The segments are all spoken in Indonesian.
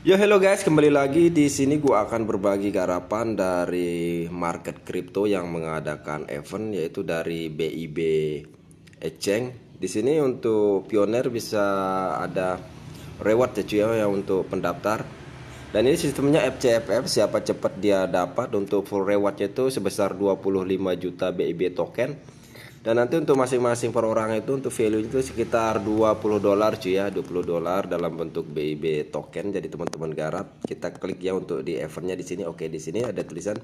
Yo hello guys, kembali lagi di sini gua akan berbagi garapan dari market kripto yang mengadakan event yaitu dari BIB Exchange. Di sini untuk pioner bisa ada reward ya cuy ya untuk pendaftar. Dan ini sistemnya FCFF siapa cepat dia dapat untuk full rewardnya itu sebesar 25 juta BIB token dan nanti untuk masing-masing per orang itu untuk value itu sekitar 20 dolar cuy ya 20 dolar dalam bentuk BIB token jadi teman-teman garap kita klik ya untuk di eventnya di sini oke di sini ada tulisan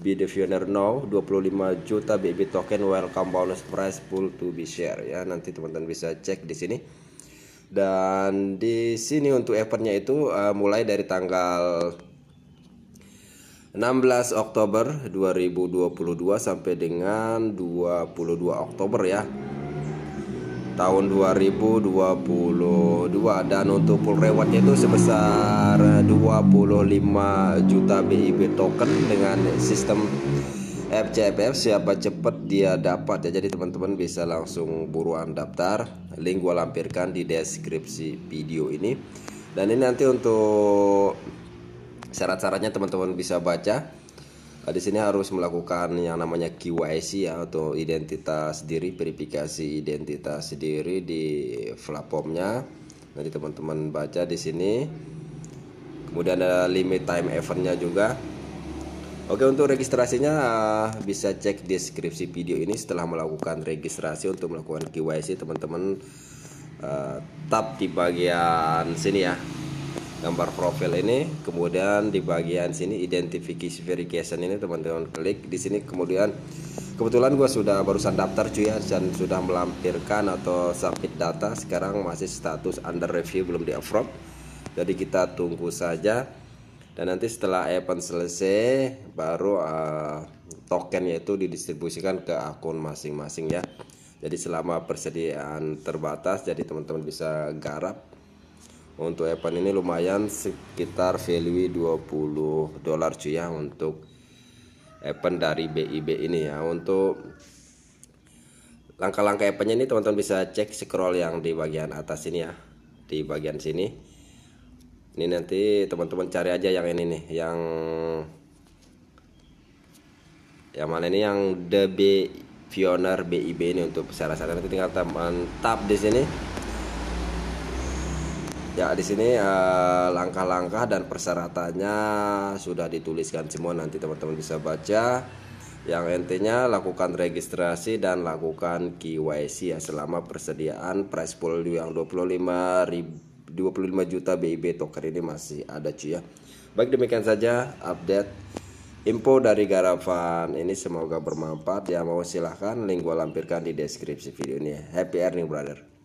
be the viewer now 25 juta BIB token welcome bonus price pool to be share ya nanti teman-teman bisa cek di sini dan di sini untuk eventnya itu uh, mulai dari tanggal 16 Oktober 2022 sampai dengan 22 Oktober ya tahun 2022 dan untuk pool rewardnya itu sebesar 25 juta BIB token dengan sistem FCFF siapa cepat dia dapat ya jadi teman-teman bisa langsung buruan daftar link gua lampirkan di deskripsi video ini dan ini nanti untuk syarat-syaratnya teman-teman bisa baca nah, di sini harus melakukan yang namanya KYC ya atau identitas diri verifikasi identitas diri di platformnya nanti teman-teman baca di sini kemudian ada limit time eventnya juga Oke untuk registrasinya eh, bisa cek deskripsi video ini setelah melakukan registrasi untuk melakukan KYC teman-teman uh, eh, tab di bagian sini ya gambar profil ini kemudian di bagian sini identifikasi verification ini teman-teman klik di sini kemudian kebetulan gue sudah barusan daftar cuy ya, dan sudah melampirkan atau submit data sekarang masih status under review belum di approve jadi kita tunggu saja dan nanti setelah event selesai baru uh, token yaitu didistribusikan ke akun masing-masing ya jadi selama persediaan terbatas jadi teman-teman bisa garap untuk Evan ini lumayan sekitar value 20 dolar cuy ya untuk Evan dari BIB ini ya untuk langkah-langkah eventnya ini teman-teman bisa cek scroll yang di bagian atas ini ya di bagian sini ini nanti teman-teman cari aja yang ini nih yang yang mana ini yang DB Fioner BIB ini untuk saya rasakan nanti tinggal teman tap di sini Ya, di sini eh, langkah-langkah dan persyaratannya sudah dituliskan semua nanti teman-teman bisa baca. Yang intinya lakukan registrasi dan lakukan KYC ya selama persediaan price pool yang 25 25 juta BIB token ini masih ada cuy ya. Baik demikian saja update info dari Garavan ini semoga bermanfaat ya mau silahkan link gua lampirkan di deskripsi video ini. Happy earning brother.